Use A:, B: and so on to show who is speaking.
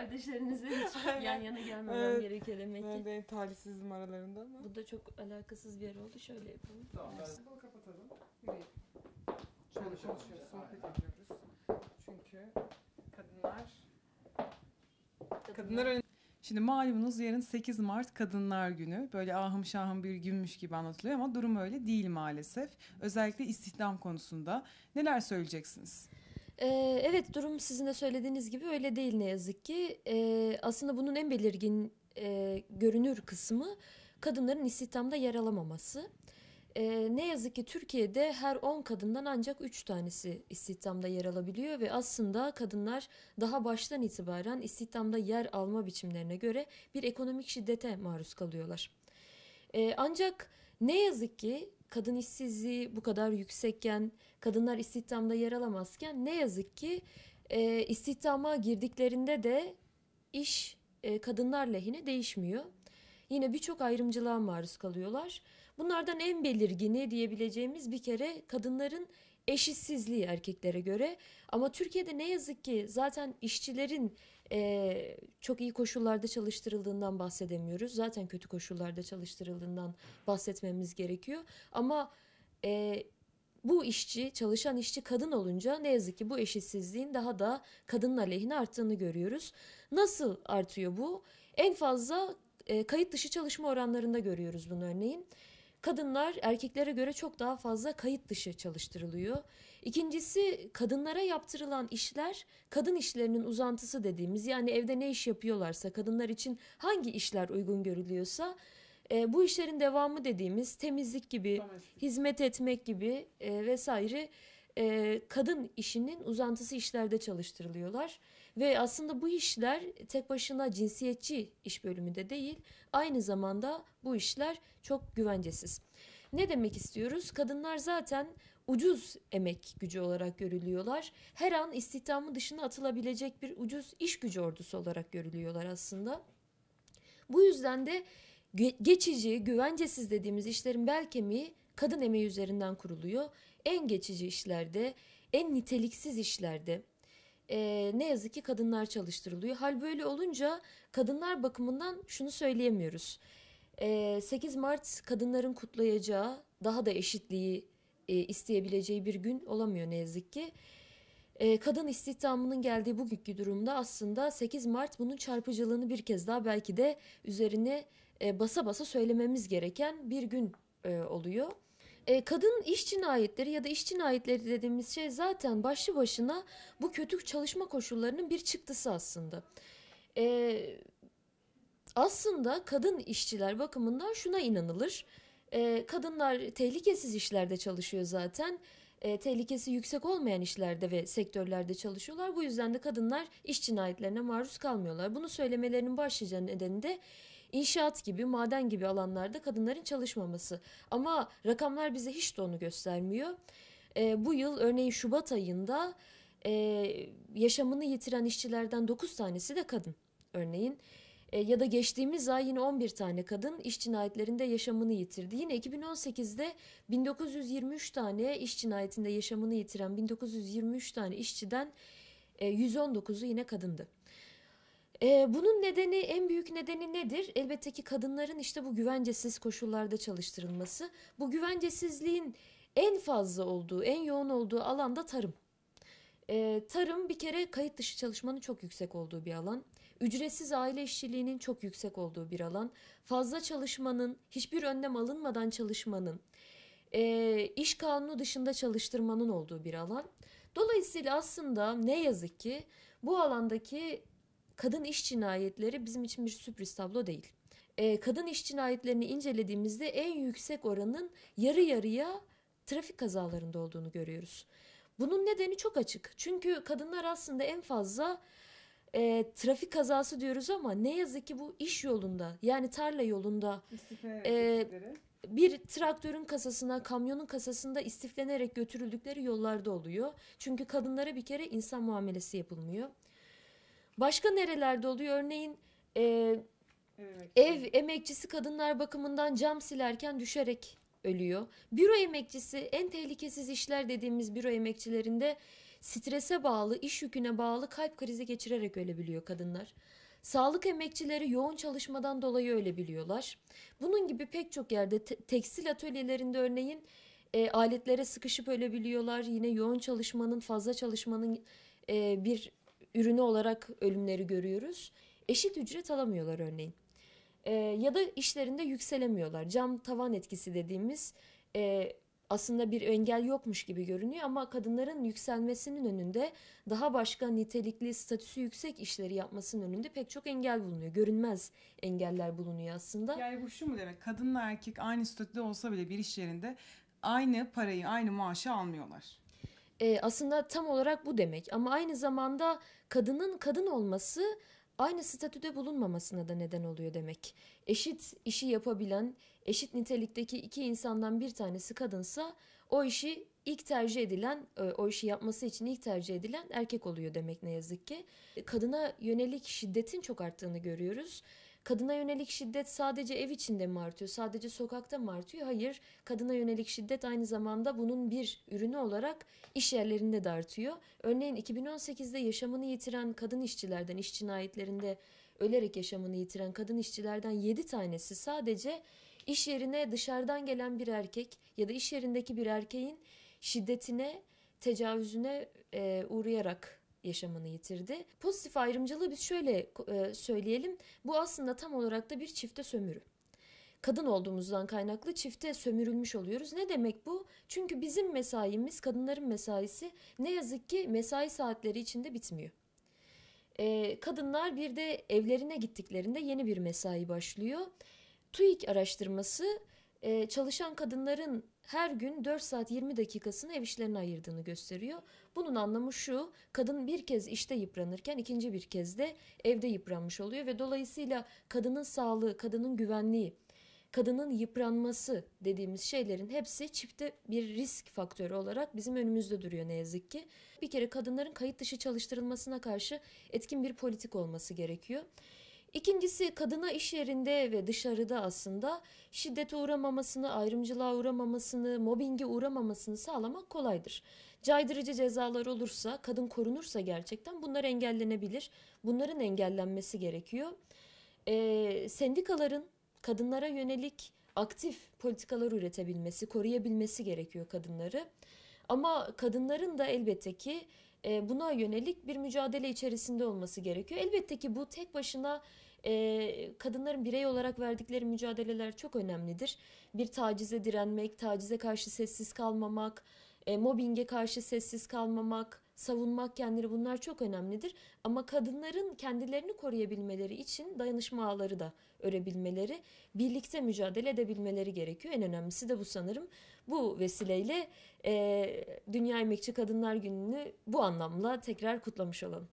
A: kardeşlerinizle hiç Aynen. yan yana gelmemem evet. gerekiyor demek ki. Evet, en talihsizim aralarında ama. Bu da çok alakasız bir yer oldu. Şöyle yapalım. Tamam, ben bunu kapatalım. Yürüyelim. Şöyle konuşuyoruz, sohbet ediyoruz. Çünkü kadınlar... Kadınlar önemli. Şimdi malumunuz yarın 8 Mart Kadınlar Günü. Böyle ahım şahım bir günmüş gibi anlatılıyor ama durum öyle değil maalesef. Özellikle istihdam konusunda. Neler söyleyeceksiniz? Ee, evet durum sizin de söylediğiniz gibi öyle değil ne yazık ki. Ee, aslında bunun en belirgin e, görünür kısmı kadınların istihdamda yer alamaması. Ee, ne yazık ki Türkiye'de her 10 kadından ancak 3 tanesi istihdamda yer alabiliyor ve aslında kadınlar daha baştan itibaren istihdamda yer alma biçimlerine göre bir ekonomik şiddete maruz kalıyorlar. Ee, ancak ne yazık ki kadın işsizliği bu kadar yüksekken, kadınlar istihdamda yer alamazken ne yazık ki e, istihdama girdiklerinde de iş e, kadınlar lehine değişmiyor. Yine birçok ayrımcılığa maruz kalıyorlar. Bunlardan en belirgini diyebileceğimiz bir kere kadınların eşitsizliği erkeklere göre. Ama Türkiye'de ne yazık ki zaten işçilerin e, çok iyi koşullarda çalıştırıldığından bahsedemiyoruz. Zaten kötü koşullarda çalıştırıldığından bahsetmemiz gerekiyor. Ama e, bu işçi, çalışan işçi kadın olunca ne yazık ki bu eşitsizliğin daha da kadının aleyhine arttığını görüyoruz. Nasıl artıyor bu? En fazla e, kayıt dışı çalışma oranlarında görüyoruz bunu örneğin. Kadınlar erkeklere göre çok daha fazla kayıt dışı çalıştırılıyor. İkincisi kadınlara yaptırılan işler kadın işlerinin uzantısı dediğimiz yani evde ne iş yapıyorlarsa kadınlar için hangi işler uygun görülüyorsa e, bu işlerin devamı dediğimiz temizlik gibi, Domestik. hizmet etmek gibi e, vesaire e, kadın işinin uzantısı işlerde çalıştırılıyorlar. Ve aslında bu işler tek başına cinsiyetçi iş bölümü de değil, aynı zamanda bu işler çok güvencesiz. Ne demek istiyoruz? Kadınlar zaten ucuz emek gücü olarak görülüyorlar. Her an istihdamın dışına atılabilecek bir ucuz iş gücü ordusu olarak görülüyorlar aslında. Bu yüzden de geçici, güvencesiz dediğimiz işlerin bel kemiği kadın emeği üzerinden kuruluyor. En geçici işlerde, en niteliksiz işlerde e, ne yazık ki kadınlar çalıştırılıyor. Hal böyle olunca kadınlar bakımından şunu söyleyemiyoruz. E, 8 Mart kadınların kutlayacağı daha da eşitliği e, isteyebileceği bir gün olamıyor ne yazık ki. E, kadın istihdamının geldiği bugünkü durumda aslında 8 Mart bunun çarpıcılığını bir kez daha belki de üzerine e, basa basa söylememiz gereken bir gün e, oluyor. E, kadın iş cinayetleri ya da iş cinayetleri dediğimiz şey zaten başlı başına bu kötü çalışma koşullarının bir çıktısı aslında. E, aslında kadın işçiler bakımından şuna inanılır e, kadınlar tehlikesiz işlerde çalışıyor zaten. E, tehlikesi yüksek olmayan işlerde ve sektörlerde çalışıyorlar. Bu yüzden de kadınlar iş cinayetlerine maruz kalmıyorlar. Bunu söylemelerinin başlıca nedeni de inşaat gibi, maden gibi alanlarda kadınların çalışmaması. Ama rakamlar bize hiç de onu göstermiyor. E, bu yıl örneğin Şubat ayında e, yaşamını yitiren işçilerden 9 tanesi de kadın. Örneğin e, ya da geçtiğimiz ay yine 11 tane kadın iş cinayetlerinde yaşamını yitirdi. Yine 2018'de 1923 tane iş cinayetinde yaşamını yitiren 1923 tane işçiden e, 119'u yine kadındı. E, bunun nedeni en büyük nedeni nedir? Elbette ki kadınların işte bu güvencesiz koşullarda çalıştırılması. Bu güvencesizliğin en fazla olduğu, en yoğun olduğu alanda tarım. E, tarım bir kere kayıt dışı çalışmanın çok yüksek olduğu bir alan ücretsiz aile işçiliğinin çok yüksek olduğu bir alan. Fazla çalışmanın, hiçbir önlem alınmadan çalışmanın, e, iş kanunu dışında çalıştırmanın olduğu bir alan. Dolayısıyla aslında ne yazık ki bu alandaki kadın iş cinayetleri bizim için bir sürpriz tablo değil. E, kadın iş cinayetlerini incelediğimizde en yüksek oranın yarı yarıya trafik kazalarında olduğunu görüyoruz. Bunun nedeni çok açık. Çünkü kadınlar aslında en fazla e, trafik kazası diyoruz ama ne yazık ki bu iş yolunda yani tarla yolunda e, bir traktörün kasasına kamyonun kasasında istiflenerek götürüldükleri yollarda oluyor. Çünkü kadınlara bir kere insan muamelesi yapılmıyor. Başka nerelerde oluyor? Örneğin e, ev emekçisi kadınlar bakımından cam silerken düşerek ölüyor. Büro emekçisi en tehlikesiz işler dediğimiz büro emekçilerinde strese bağlı, iş yüküne bağlı kalp krizi geçirerek ölebiliyor kadınlar. Sağlık emekçileri yoğun çalışmadan dolayı ölebiliyorlar. Bunun gibi pek çok yerde te- tekstil atölyelerinde örneğin e, aletlere sıkışıp ölebiliyorlar. Yine yoğun çalışmanın, fazla çalışmanın e, bir ürünü olarak ölümleri görüyoruz. Eşit ücret alamıyorlar örneğin. E, ya da işlerinde yükselemiyorlar. Cam tavan etkisi dediğimiz e, aslında bir engel yokmuş gibi görünüyor ama kadınların yükselmesinin önünde daha başka nitelikli statüsü yüksek işleri yapmasının önünde pek çok engel bulunuyor. Görünmez engeller bulunuyor aslında. Yani bu şu mu demek? Kadınla erkek aynı statüde olsa bile bir iş yerinde aynı parayı, aynı maaşı almıyorlar. Ee, aslında tam olarak bu demek ama aynı zamanda kadının kadın olması aynı statüde bulunmamasına da neden oluyor demek. Eşit işi yapabilen, eşit nitelikteki iki insandan bir tanesi kadınsa o işi ilk tercih edilen, e, o işi yapması için ilk tercih edilen erkek oluyor demek ne yazık ki. E, kadına yönelik şiddetin çok arttığını görüyoruz. Kadına yönelik şiddet sadece ev içinde mi artıyor, sadece sokakta mı artıyor? Hayır, kadına yönelik şiddet aynı zamanda bunun bir ürünü olarak iş yerlerinde de artıyor. Örneğin 2018'de yaşamını yitiren kadın işçilerden, iş cinayetlerinde ölerek yaşamını yitiren kadın işçilerden 7 tanesi sadece İş yerine dışarıdan gelen bir erkek ya da iş yerindeki bir erkeğin şiddetine, tecavüzüne e, uğrayarak yaşamını yitirdi. Pozitif ayrımcılığı biz şöyle e, söyleyelim. Bu aslında tam olarak da bir çifte sömürü. Kadın olduğumuzdan kaynaklı çifte sömürülmüş oluyoruz. Ne demek bu? Çünkü bizim mesaimiz, kadınların mesaisi ne yazık ki mesai saatleri içinde bitmiyor. E, kadınlar bir de evlerine gittiklerinde yeni bir mesai başlıyor. TÜİK araştırması e, çalışan kadınların her gün 4 saat 20 dakikasını ev işlerine ayırdığını gösteriyor. Bunun anlamı şu, kadın bir kez işte yıpranırken ikinci bir kez de evde yıpranmış oluyor ve dolayısıyla kadının sağlığı, kadının güvenliği, kadının yıpranması dediğimiz şeylerin hepsi çifte bir risk faktörü olarak bizim önümüzde duruyor ne yazık ki. Bir kere kadınların kayıt dışı çalıştırılmasına karşı etkin bir politik olması gerekiyor. İkincisi kadına iş yerinde ve dışarıda aslında şiddete uğramamasını, ayrımcılığa uğramamasını, mobbinge uğramamasını sağlamak kolaydır. Caydırıcı cezalar olursa, kadın korunursa gerçekten bunlar engellenebilir. Bunların engellenmesi gerekiyor. Ee, sendikaların kadınlara yönelik aktif politikalar üretebilmesi, koruyabilmesi gerekiyor kadınları. Ama kadınların da elbette ki e, buna yönelik bir mücadele içerisinde olması gerekiyor. Elbette ki bu tek başına e, kadınların birey olarak verdikleri mücadeleler çok önemlidir. Bir tacize direnmek, tacize karşı sessiz kalmamak, e, mobbinge karşı sessiz kalmamak, savunmak kendileri bunlar çok önemlidir. Ama kadınların kendilerini koruyabilmeleri için dayanışma ağları da örebilmeleri, birlikte mücadele edebilmeleri gerekiyor. En önemlisi de bu sanırım. Bu vesileyle e, Dünya Emekçi Kadınlar Günü'nü bu anlamla tekrar kutlamış olalım.